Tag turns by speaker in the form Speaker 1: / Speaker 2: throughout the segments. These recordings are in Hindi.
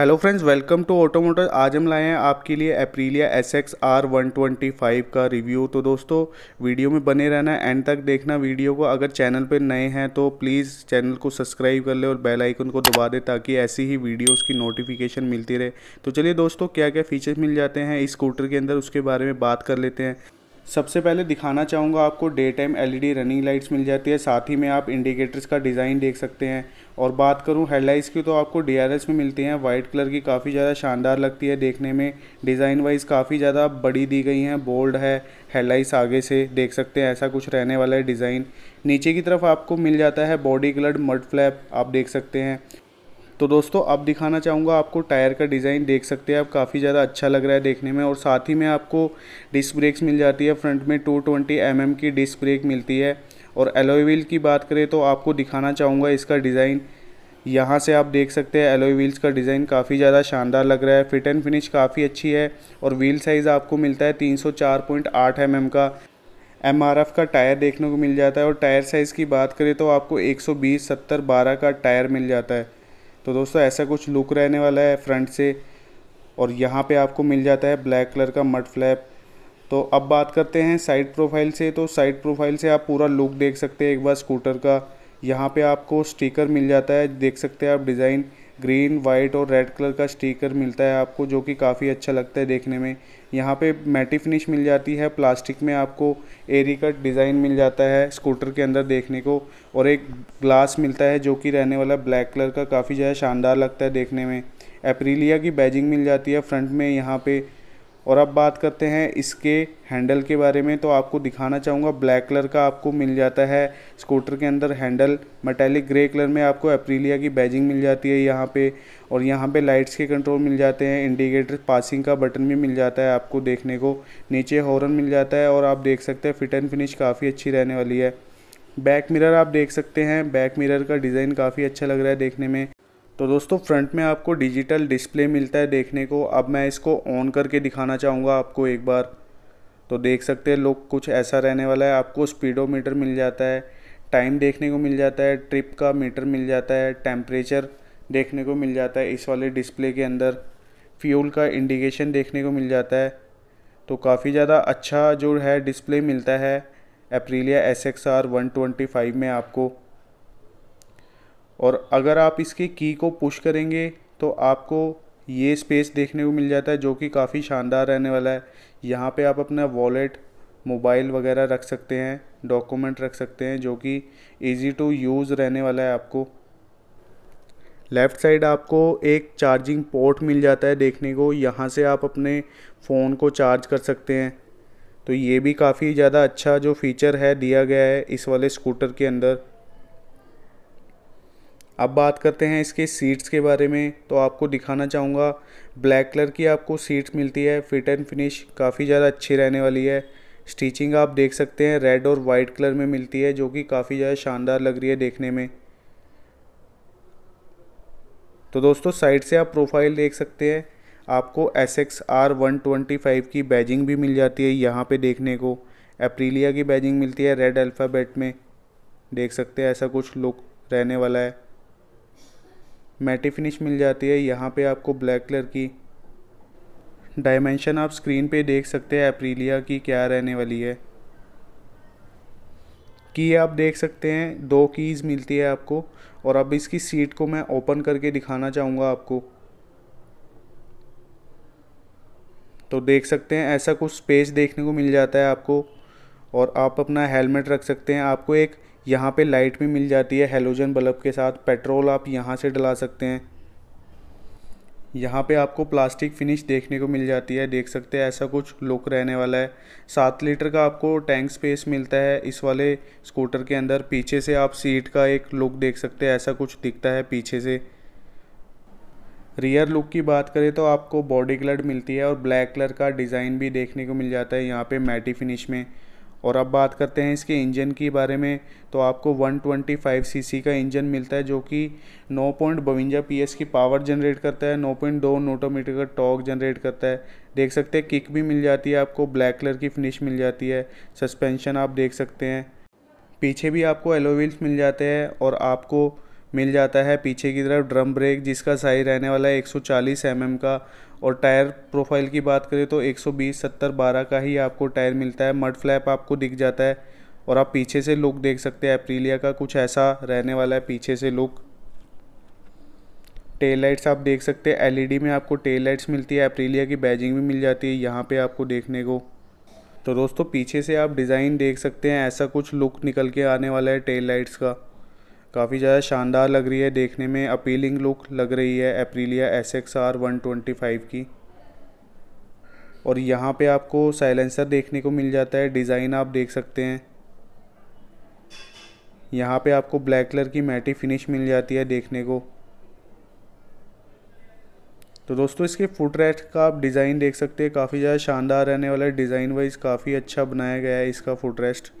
Speaker 1: hello friends welcome to auto motor आज हम लाए हैं आपके लिए Aprilia S X R one twenty five का रिव्यू तो दोस्तों वीडियो में बने रहना एंड तक देखना वीडियो को अगर चैनल पर नए हैं तो प्लीज़ चैनल को सब्सक्राइब कर ले और बेल आइकन को दबा दे ताकि ऐसी ही वीडियोज़ की नोटिफिकेशन मिलती रहे तो चलिए दोस्तों क्या क्या फ़ीचर्स मिल जाते हैं इस स्कूटर के अंदर उसके बारे में बात कर लेते हैं सबसे पहले दिखाना चाहूँगा आपको day time LED running lights मिल जाती है साथ ही में आप इंडिकेटर्स का डिज़ाइन देख सकते हैं और बात करूँ हेडलाइट्स की तो आपको डीआरएस में मिलती हैं वाइट कलर की काफ़ी ज़्यादा शानदार लगती है देखने में डिज़ाइन वाइज काफ़ी ज़्यादा बड़ी दी गई हैं बोल्ड है हेडलाइट्स आगे से देख सकते हैं ऐसा कुछ रहने वाला है डिज़ाइन नीचे की तरफ आपको मिल जाता है बॉडी कलर्ड मड फ्लैप आप देख सकते हैं तो दोस्तों अब दिखाना चाहूँगा आपको टायर का डिज़ाइन देख सकते हैं आप काफ़ी ज़्यादा अच्छा लग रहा है देखने में और साथ ही में आपको डिस्क ब्रेक्स मिल जाती है फ्रंट में टू ट्वेंटी mm की डिस्क ब्रेक मिलती है और एलोई व्हील की बात करें तो आपको दिखाना चाहूँगा इसका डिज़ाइन यहाँ से आप देख सकते हैं एलोई व्हील्स का डिज़ाइन काफ़ी ज़्यादा शानदार लग रहा है फिट एंड फिनिश काफ़ी अच्छी है और व्हील साइज़ आपको मिलता है 304.8 एम का एम का टायर देखने को मिल जाता है और टायर साइज़ की बात करें तो आपको 120 सत्तर 12 का टायर मिल जाता है तो दोस्तों ऐसा कुछ लुक रहने वाला है फ्रंट से और यहाँ पे आपको मिल जाता है ब्लैक कलर का मड फ्लैप तो अब बात करते हैं साइड प्रोफाइल से तो साइड प्रोफाइल से आप पूरा लुक देख सकते हैं एक बार स्कूटर का यहाँ पे आपको स्टिकर मिल जाता है देख सकते हैं आप डिज़ाइन ग्रीन वाइट और रेड कलर का स्टीकर मिलता है आपको जो कि काफ़ी अच्छा लगता है देखने में यहाँ पे मैटी फिनिश मिल जाती है प्लास्टिक में आपको एरी का डिज़ाइन मिल जाता है स्कूटर के अंदर देखने को और एक ग्लास मिलता है जो कि रहने वाला ब्लैक कलर का काफ़ी ज़्यादा शानदार लगता है देखने में एप्रीलिया की बैजिंग मिल जाती है फ्रंट में यहाँ पर और अब बात करते हैं इसके हैंडल के बारे में तो आपको दिखाना चाहूँगा ब्लैक कलर का आपको मिल जाता है स्कूटर के अंदर हैंडल मेटेलिक ग्रे कलर में आपको अप्रीलिया की बैजिंग मिल जाती है यहाँ पे और यहाँ पे लाइट्स के कंट्रोल मिल जाते हैं इंडिकेटर पासिंग का बटन भी मिल जाता है आपको देखने को नीचे हॉर्न मिल जाता है और आप देख सकते हैं फिट एंड फिनिश काफ़ी अच्छी रहने वाली है बैक मिरर आप देख सकते हैं बैक मिरर का डिज़ाइन काफ़ी अच्छा लग रहा है देखने में तो दोस्तों फ्रंट में आपको डिजिटल डिस्प्ले मिलता है देखने को अब मैं इसको ऑन करके दिखाना चाहूँगा आपको एक बार तो देख सकते हैं लोग कुछ ऐसा रहने वाला है आपको स्पीडोमीटर मिल जाता है टाइम देखने को मिल जाता है ट्रिप का मीटर मिल जाता है टेम्परेचर देखने को मिल जाता है इस वाले डिस्प्ले के अंदर फ्यूल का इंडिकेशन देखने को मिल जाता है तो काफ़ी ज़्यादा अच्छा जो है डिस्प्ले मिलता है Aprilia S X R one twenty five में आपको और अगर आप इसके की को पुश करेंगे तो आपको ये स्पेस देखने को मिल जाता है जो कि काफ़ी शानदार रहने वाला है यहाँ पे आप अपना वॉलेट मोबाइल वगैरह रख सकते हैं डॉक्यूमेंट रख सकते हैं जो कि इजी टू यूज़ रहने वाला है आपको लेफ़्ट साइड आपको एक चार्जिंग पोर्ट मिल जाता है देखने को यहाँ से आप अपने फ़ोन को चार्ज कर सकते हैं तो ये भी काफ़ी ज़्यादा अच्छा जो फीचर है दिया गया है इस वाले स्कूटर के अंदर अब बात करते हैं इसके सीट्स के बारे में तो आपको दिखाना चाहूँगा ब्लैक कलर की आपको सीट्स मिलती है फिट एंड फिनिश काफ़ी ज़्यादा अच्छी रहने वाली है स्टिचिंग आप देख सकते हैं रेड और वाइट कलर में मिलती है जो कि काफ़ी ज़्यादा शानदार लग रही है देखने में तो दोस्तों साइड से आप प्रोफाइल देख सकते हैं आपको S X R one twenty five की बैजिंग भी मिल जाती है यहाँ पे देखने को अप्रीलिया की बैजिंग मिलती है रेड अल्फ़ाबेट में देख सकते हैं ऐसा कुछ लुक रहने वाला है मैटी फिनिश मिल जाती है यहाँ पे आपको ब्लैक कलर की डायमेंशन आप स्क्रीन पे देख सकते हैं अप्रीलिया की क्या रहने वाली है की आप देख सकते हैं दो कीज़ मिलती है आपको और अब इसकी सीट को मैं ओपन करके दिखाना चाहूँगा आपको तो देख सकते हैं ऐसा कुछ स्पेस देखने को मिल जाता है आपको और आप अपना हेलमेट रख सकते हैं आपको एक यहाँ पे लाइट भी मिल जाती है हेलोजन बल्ब के साथ पेट्रोल आप यहाँ से डला सकते हैं यहाँ पे आपको प्लास्टिक फिनिश देखने को मिल जाती है देख सकते हैं ऐसा कुछ लुक रहने वाला है सात लीटर का आपको टैंक स्पेस मिलता है इस वाले स्कूटर के अंदर पीछे से आप सीट का एक लुक देख सकते हैं ऐसा कुछ दिखता है पीछे से रियर लुक की बात करें तो आपको बॉडी कलर मिलती है और ब्लैक कलर का डिज़ाइन भी देखने को मिल जाता है यहाँ पे मैटी फिनिश में और अब बात करते हैं इसके इंजन के बारे में तो आपको 125 सीसी का इंजन मिलता है जो कि नौ पॉइंट बवंजा पी की पावर जनरेट करता है नौ पॉइंट दो नोटोमीटर का टॉक जनरेट करता है देख सकते हैं किक भी मिल जाती है आपको ब्लैक कलर की फिनिश मिल जाती है सस्पेंशन आप देख सकते हैं पीछे भी आपको एलोविल्स मिल जाते हैं और आपको मिल जाता है पीछे की तरफ ड्रम ब्रेक जिसका साइज रहने वाला है एक सौ का और टायर प्रोफाइल की बात करें तो 120 70 12 का ही आपको टायर मिलता है मड फ्लैप आपको दिख जाता है और आप पीछे से लुक देख सकते हैं अप्रीलिया का कुछ ऐसा रहने वाला है पीछे से लुक टेल लाइट्स आप देख सकते हैं एलईडी में आपको टेल लाइट्स मिलती है अप्रीलिया की बैजिंग भी मिल जाती है यहाँ पे आपको देखने को तो दोस्तों पीछे से आप डिज़ाइन देख सकते हैं ऐसा कुछ लुक निकल के आने वाला है टेल लाइट्स का काफ़ी ज़्यादा शानदार लग रही है देखने में अपीलिंग लुक लग रही है Aprilia S X R one twenty five की और यहाँ पे आपको साइलेंसर देखने को मिल जाता है डिज़ाइन आप देख सकते हैं यहाँ पे आपको ब्लैक कलर की मैटी फिनिश मिल जाती है देखने को तो दोस्तों इसके फुट रेस्ट का आप डिज़ाइन देख सकते हैं काफ़ी ज़्यादा शानदार रहने वाला है डिज़ाइन वाइज काफ़ी अच्छा बनाया गया है इसका फुट रेस्ट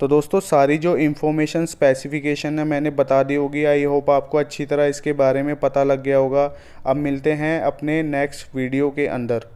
Speaker 1: तो दोस्तों सारी जो इंफॉर्मेशन स्पेसिफिकेशन है मैंने बता दी होगी आई होप आपको अच्छी तरह इसके बारे में पता लग गया होगा अब मिलते हैं अपने नेक्स्ट वीडियो के अंदर